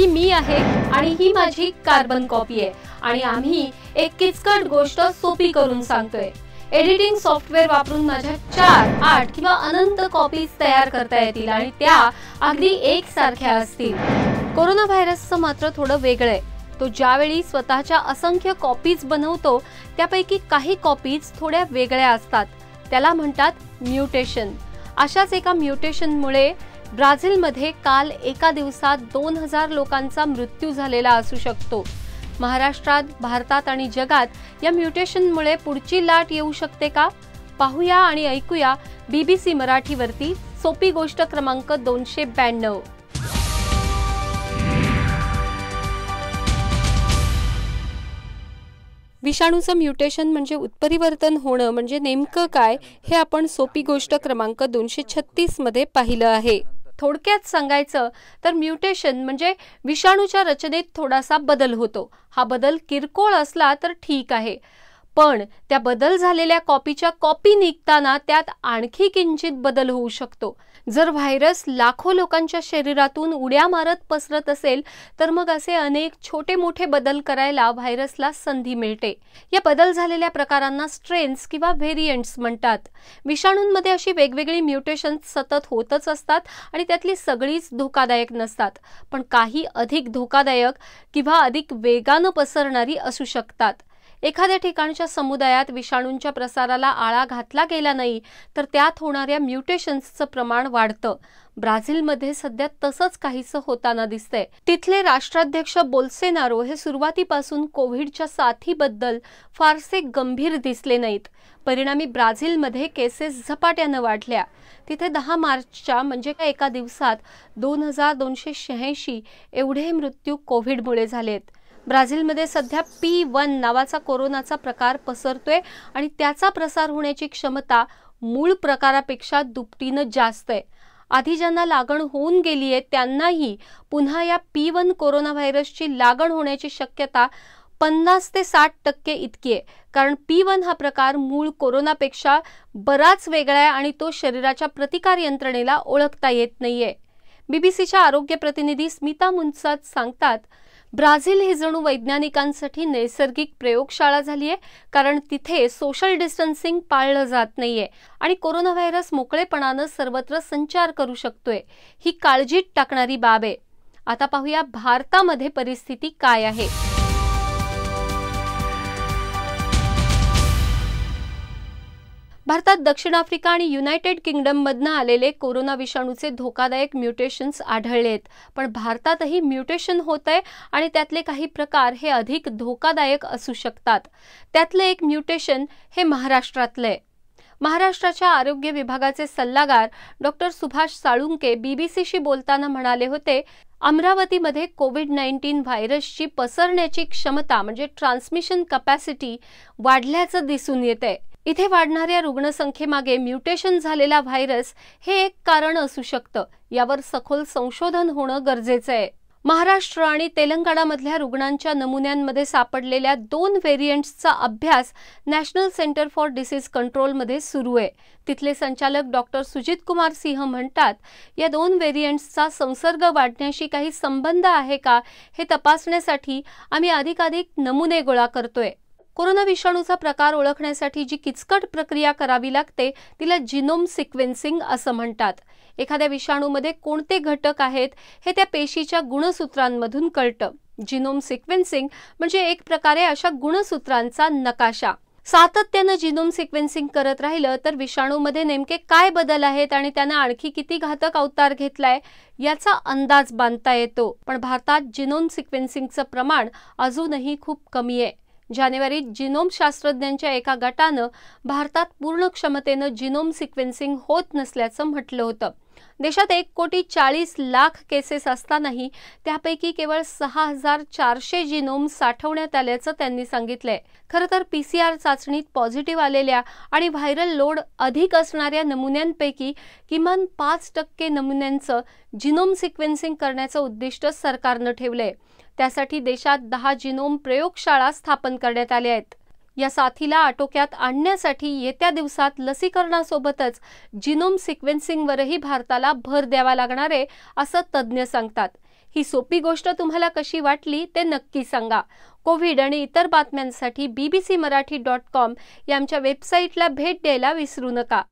ही मी आहे आणि ही माझी कार्बन कॉपी आहे आणि आम्ही एक किचकट गोष्ट सोपी करून सांगतोय एडिटिंग सॉफ्टवेअर वापरून माझ्या चार आठ किंवा अनंत कॉपीज तयार करता येतील आणि त्या अगदी एकसारख्या असतील कोरोना व्हायरसचं मात्र थोडं वेगळं आहे तो ज्यावेळी स्वतःच्या असंख्य कॉपीज बनवतो त्यापैकी काही कॉपीज थोड्या वेगळ्या असतात त्याला म्हणतात म्युटेशन अशाच एका म्युटेशनमुळे ब्राझीलमध्ये काल एका दिवसात दोन हजार लोकांचा मृत्यू झालेला असू शकतो महाराष्ट्रात भारतात आणि जगात या म्युटेशनमुळे पुढची लाट येऊ शकते का पाहूया आणि ऐकूया बीबीसी मराठीवरती सोपी गोष्ट क्रमांक दोनशे ब्याण्णव विषाणूचं म्युटेशन म्हणजे उत्परिवर्तन होणं म्हणजे नेमकं काय हे आपण सोपी गोष्ट क्रमांक दोनशे छत्तीसमध्ये पाहिलं आहे थोडक्यात सांगायचं तर म्युटेशन म्हणजे विषाणूच्या रचनेत थोडासा बदल होतो हा बदल किरकोळ असला तर ठीक आहे पण त्या बदल झालेल्या कॉपीच्या कॉपी निघताना त्यात आणखी किंचित बदल होऊ शकतो जर व्हायरस लाखो लोकांच्या शरीरातून उड्या मारत पसरत असेल तर मग असे अनेक छोटे मोठे बदल करायला व्हायरसला संधी मिळते या बदल झालेल्या प्रकारांना स्ट्रेन्स किंवा व्हेरियंट्स म्हणतात विषाणूंमध्ये अशी वेगवेगळी म्युटेशन्स सतत होतच असतात आणि त्यातली सगळीच धोकादायक नसतात पण काही अधिक धोकादायक किंवा अधिक वेगानं पसरणारी असू शकतात एखाद्या ठिकाणच्या समुदायात विषाणूंच्या प्रसाराला आळा घातला गेला नाही तर त्यात होणाऱ्या म्युटेशन्सचं प्रमाण वाढतं ब्राझीलमध्ये सध्या तसंच काहीसं होताना दिसतंय तिथले राष्ट्राध्यक्ष बोल्सेनारो हे सुरुवातीपासून कोविडच्या साथीबद्दल फारसे गंभीर दिसले नाहीत परिणामी ब्राझीलमध्ये केसेस झपाट्यानं वाढल्या तिथे दहा मार्चच्या म्हणजे एका दिवसात दोन हजार दोनशे शहाऐंशी एवढे मृत्यू कोविडमुळे झालेत ब्राझीलमध्ये सध्या पी वन नावाचा कोरोनाचा प्रकार पसरतोय आणि त्याचा प्रसार होण्याची क्षमता मूळ प्रकारापेक्षा दुपटीनं जास्त आहे आधी ज्यांना लागण होऊन गेली आहे त्यांनाही पुन्हा या पी वन कोरोना व्हायरसची लागण होण्याची शक्यता पन्नास ते साठ टक्के इतकी आहे कारण पी वन हा प्रकार मूळ कोरोनापेक्षा बराच वेगळा आहे आणि तो शरीराच्या प्रतिकार यंत्रणेला ओळखता येत नाहीये बीबीसीच्या आरोग्य प्रतिनिधी स्मिता मुंचात सांगतात ब्राझील ही जणू वैज्ञानिकांसाठी नैसर्गिक प्रयोगशाळा झाली आहे कारण तिथे सोशल डिस्टन्सिंग पाळलं जात नाहीये आणि कोरोना व्हायरस मोकळेपणानं सर्वत्र संचार करू शकतोय ही काळजीत टाकणारी बाब आहे आता पाहूया भारतामध्ये परिस्थिती काय आहे भारतात दक्षिण आफ्रिका आणि युनायटेड किंगडममधनं आलेले कोरोना विषाणूचे धोकादायक म्युटेशन्स आढळलेत पण भारतातही म्युटेशन होत आहे आणि त्यातले काही प्रकार हे अधिक धोकादायक असू शकतात त्यातलं एक म्युटेशन हे महाराष्ट्रातलंय महाराष्ट्राच्या आरोग्य विभागाचे सल्लागार डॉक्टर सुभाष साळुंके बीबीसीशी बोलताना म्हणाले होते अमरावतीमध्ये कोविड नाईन्टीन व्हायरसची पसरण्याची क्षमता म्हणजे ट्रान्समिशन कपॅसिटी वाढल्याचं दिसून येत आहे इथे वाढणाऱ्या रुग्णसंख्येमागे म्युटेशन झालेला व्हायरस हे एक कारण असू शकतं यावर सखोल संशोधन होणं गरजेचं आहे महाराष्ट्र आणि तेलंगणामधल्या रुग्णांच्या नमुन्यांमध्ये सापडलेल्या दोन व्हेरियंट्सचा अभ्यास नॅशनल सेंटर फॉर डिसीज कंट्रोलमध्ये सुरू आहे तिथले संचालक डॉक्टर सुजित कुमार सिंह म्हणतात या दोन व्हेरियंट्सचा संसर्ग वाढण्याशी काही संबंध आहे का हे तपासण्यासाठी आम्ही अधिकाधिक नमुने गोळा करतोय कोरोना विषाणूचा प्रकार ओळखण्यासाठी जी किचकट प्रक्रिया करावी लागते तिला जिनोम सिक्वेन्सिंग असं म्हणतात एखाद्या विषाणूमध्ये कोणते घटक आहेत हे त्या पेशीच्या गुणसूत्रांमधून कळतं जिनोम सिक्वेन्सिंग म्हणजे एक प्रकारे अशा गुणसूत्रांचा नकाशा सातत्यानं जिनोम सिक्वेन्सिंग करत राहिलं तर विषाणूमध्ये नेमके काय बदल आहेत आणि त्यानं आणखी किती घातक अवतार घेतलाय याचा अंदाज बांधता येतो पण भारतात जिनोम सिक्वेन्सिंगचं प्रमाण अजूनही खूप कमी आहे जानेवारीत जिनोम शास्त्रज्ञांच्या एका गटानं भारतात पूर्ण क्षमतेनं जिनोम सिक्वेन्सिंग होत नसल्याचं म्हटलं होतं देशात एक कोटी चाळीस लाख केसेस असतानाही त्यापैकी केवळ सहा हजार चारशे जिनोम साठवण्यात आल्याचं त्यांनी सांगितलंय खरं तर पीसीआर चाचणीत पॉझिटिव्ह आलेल्या आणि व्हायरल लोड अधिक असणाऱ्या नमुन्यांपैकी किमान पाच टक्के नमुन्यांचं जिनोम सिक्वेन्सिंग करण्याचं उद्दिष्ट सरकारनं ठेवलंय त्यासाठी देशात दहा जिनोम प्रयोगशाळा स्थापन करण्यात आल्या आहेत या साथीला आटोक्यात आणण्यासाठी येत्या दिवसात लसीकरणासोबतच जिनोम सिक्वेन्सिंगवरही भारताला भर द्यावा लागणार आहे असं तज्ज्ञ सांगतात ही सोपी गोष्ट तुम्हाला कशी वाटली ते नक्की सांगा कोविड आणि इतर बातम्यांसाठी बीबीसी मराठी डॉट कॉम या वेबसाईटला भेट द्यायला विसरू नका